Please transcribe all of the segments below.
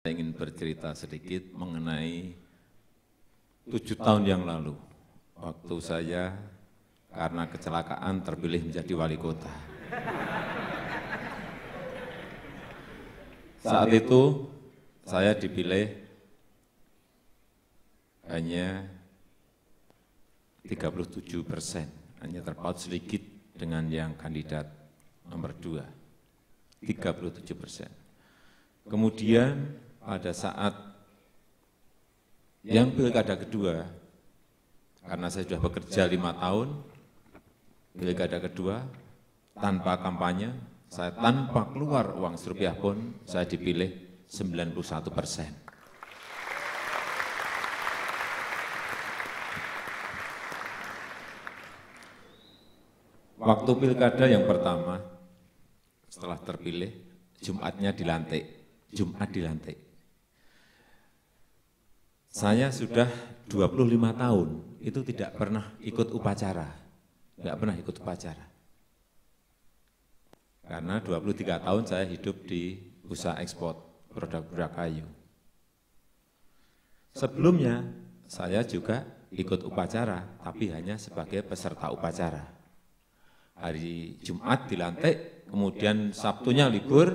Saya ingin bercerita sedikit mengenai tujuh tahun yang lalu, waktu saya karena kecelakaan terpilih menjadi wali kota. Saat itu saya dipilih hanya 37 persen, hanya terpaut sedikit dengan yang kandidat nomor dua, 37 persen. Kemudian pada saat yang pilkada kedua, karena saya sudah bekerja lima tahun, pilkada kedua, tanpa kampanye, saya tanpa keluar uang serupiah pun, saya dipilih 91 persen. Waktu pilkada yang pertama, setelah terpilih, Jumatnya dilantik, Jumat dilantik. Saya sudah 25 tahun itu tidak pernah ikut upacara, tidak pernah ikut upacara. Karena 23 tahun saya hidup di usaha ekspor produk-produk kayu. Sebelumnya saya juga ikut upacara, tapi hanya sebagai peserta upacara. Hari Jumat dilantik, kemudian Sabtunya libur,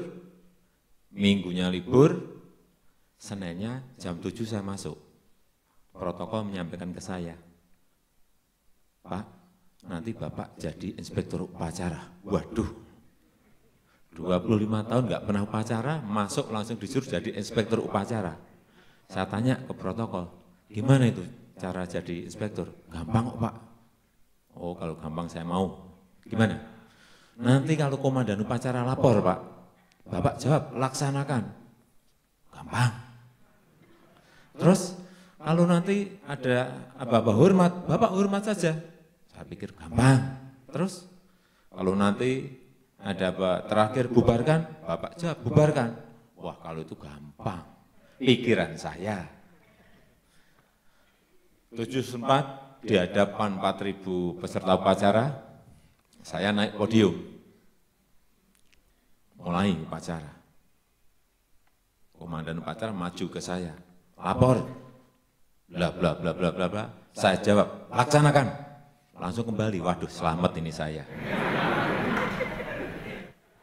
Minggunya libur, Seninnya jam 7 saya masuk protokol menyampaikan ke saya, Pak, nanti Bapak jadi inspektur upacara. Waduh, 25 tahun nggak pernah upacara, masuk langsung disuruh jadi inspektur upacara. Saya tanya ke protokol, gimana itu cara jadi inspektur? Gampang kok Pak. Oh kalau gampang saya mau. Gimana? Nanti kalau komandan upacara lapor Pak, Bapak jawab laksanakan. Gampang. Terus kalau nanti ada apa-apa hormat, Bapak hormat saja. Saya pikir gampang. Terus kalau nanti ada apa terakhir bubarkan, Bapak jawab bubarkan. Wah kalau itu gampang, pikiran saya. Tujuh 74 di hadapan 4.000 peserta upacara, saya naik podium. Mulai upacara. Komandan upacara maju ke saya, lapor bla bla bla bla bla bla. Saya jawab, laksanakan. Langsung kembali, waduh selamat ini saya.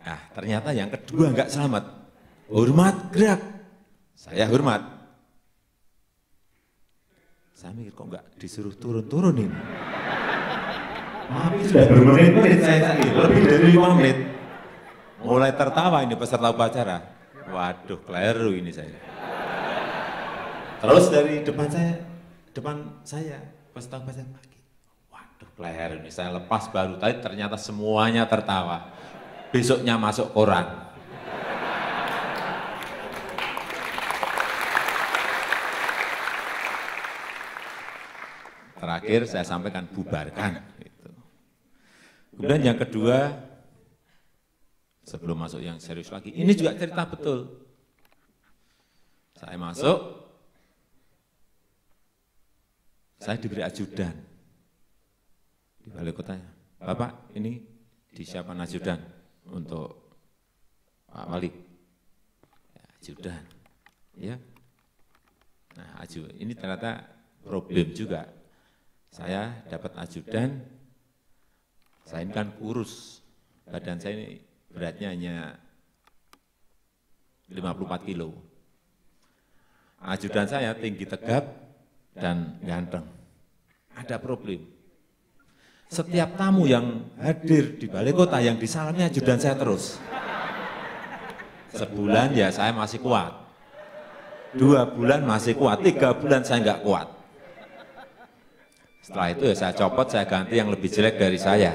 Nah ternyata yang kedua nggak selamat. Hormat gerak. Saya hormat. Saya mikir kok nggak disuruh turun-turun ini. Tapi sudah bermenit-menit saya tadi, lebih dari lima menit. Mulai tertawa ini peserta upacara. Waduh, keliru ini saya. Terus dari depan saya, depan saya, pas tahu saya lagi. Waduh, leher ini saya lepas baru tadi ternyata semuanya tertawa. Besoknya masuk koran. Terakhir saya sampaikan bubarkan. Gitu. Kemudian yang kedua, sebelum masuk yang serius lagi, ini juga cerita betul. Saya masuk, saya diberi ajudan di balai kotanya. Bapak ini disiapkan ajudan untuk Pak Wali. Ya, ajudan. Ya. Nah, aju ini ternyata problem juga. Saya dapat ajudan, saya ini kan kurus. Badan saya ini beratnya hanya 54 kilo. Ajudan saya tinggi tegap, dan ganteng. Ada problem. Setiap tamu yang hadir di balai kota yang disalamnya ajudan saya terus. Sebulan ya saya masih kuat. Dua bulan masih kuat, tiga bulan saya nggak kuat. Setelah itu ya saya copot, saya ganti yang lebih jelek dari saya.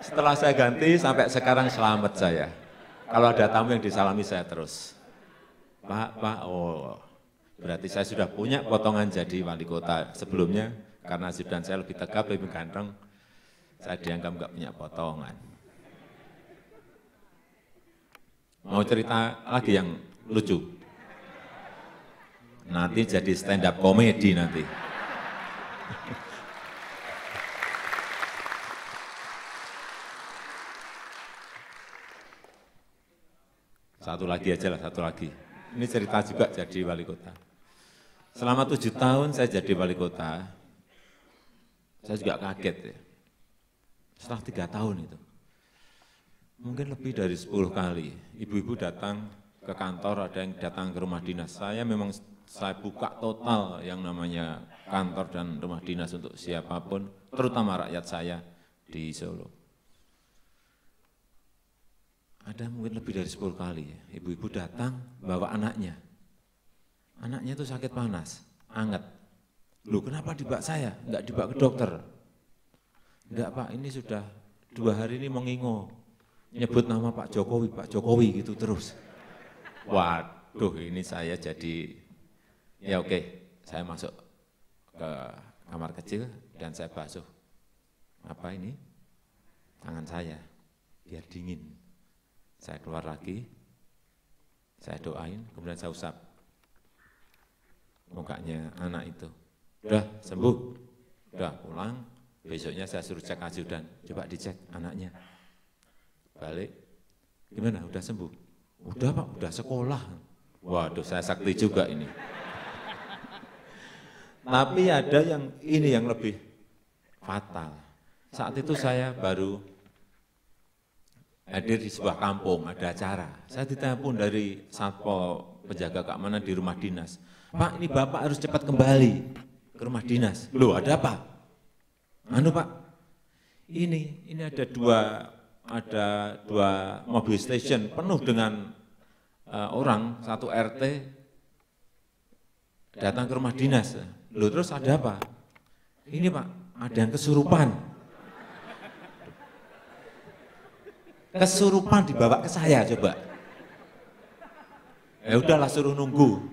Setelah saya ganti sampai sekarang selamat saya. Kalau ada tamu yang disalami saya terus. Pak, Pak, oh berarti saya sudah punya potongan jadi wali kota sebelumnya karena dan saya lebih tegap, lebih ganteng. Saya dianggap nggak punya potongan. Mau cerita lagi yang lucu? Nanti jadi stand up komedi nanti. Satu lagi aja lah, satu lagi. Ini cerita juga jadi wali kota. Selama tujuh tahun saya jadi wali kota, saya juga kaget ya. Setelah tiga tahun itu, mungkin lebih dari sepuluh kali, ibu-ibu datang ke kantor, ada yang datang ke rumah dinas. Saya memang saya buka total yang namanya kantor dan rumah dinas untuk siapapun, terutama rakyat saya di Solo ada mungkin lebih dari 10 kali ya. Ibu-ibu datang bawa anaknya. Anaknya itu sakit panas, anget. Lu kenapa dibak saya? Enggak dibak ke dokter. Enggak Pak, ini sudah dua hari ini mengingo. Nyebut nama Pak Jokowi, Pak Jokowi gitu terus. Waduh ini saya jadi, ya oke, okay. saya masuk ke kamar kecil dan saya basuh. Apa ini? Tangan saya, biar dingin. Saya keluar lagi, saya doain, kemudian saya usap mukanya anak itu. Udah sembuh, udah pulang, besoknya saya suruh cek ajudan, coba dicek anaknya. Balik, gimana, udah sembuh? Udah pak, udah sekolah. Waduh, saya sakti juga ini. Tapi ada yang ini yang lebih fatal. Saat itu saya baru hadir di sebuah kampung, ada acara. Saya ditelepon dari Satpol penjaga keamanan di rumah dinas. Pak, ini Bapak harus cepat kembali ke rumah dinas. Loh, ada apa? Anu Pak, ini, ini ada dua, ada dua mobil station penuh dengan uh, orang, satu RT datang ke rumah dinas. Loh, terus ada apa? Ini Pak, ada yang kesurupan. Kesurupan dibawa ke saya coba. Ya udahlah suruh nunggu.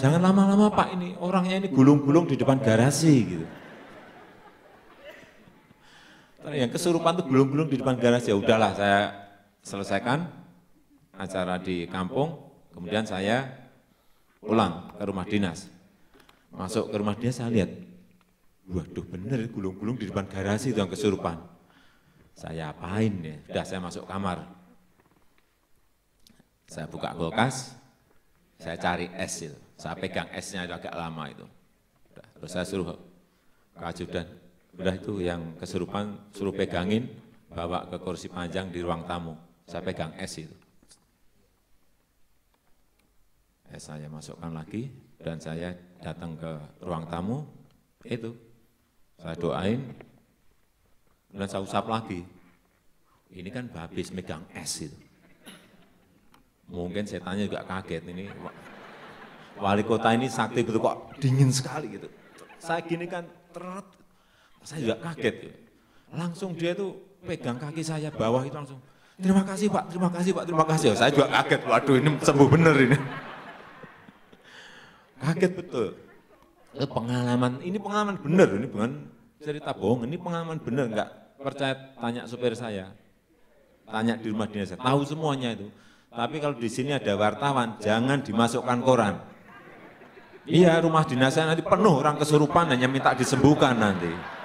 Jangan lama-lama Pak ini orangnya ini gulung-gulung di depan garasi gitu. Yang kesurupan itu gulung-gulung di depan garasi. Ya udahlah saya selesaikan acara di kampung, kemudian saya pulang ke rumah dinas. Masuk ke rumah dinas saya lihat, waduh bener gulung-gulung di depan garasi itu yang kesurupan. Saya apain ya? sudah saya masuk kamar. Saya buka kulkas, saya cari es itu. Saya pegang esnya itu agak lama itu. sudah terus saya suruh ke ajudan. Udah itu yang kesurupan suruh pegangin, bawa ke kursi panjang di ruang tamu. Saya pegang es itu. Es saya masukkan lagi dan saya datang ke ruang tamu, itu saya doain nggak saya usap lagi. Ini kan habis megang es itu. Mungkin setannya juga kaget ini. Wali kota ini sakti betul gitu kok dingin sekali gitu. Saya gini kan terat, saya juga kaget. Gitu. Langsung dia tuh pegang kaki saya bawah itu langsung. Terima kasih Pak, terima kasih Pak, terima kasih. Saya juga kaget, waduh ini sembuh bener ini. Kaget betul. pengalaman, ini pengalaman bener, ini bukan cerita bohong, ini pengalaman benar enggak? Percaya tanya supir saya, tanya di rumah dinas saya, tahu semuanya itu. Tapi kalau di sini ada wartawan, jangan dimasukkan koran. Iya, rumah dinas saya nanti penuh orang kesurupan hanya minta disembuhkan nanti.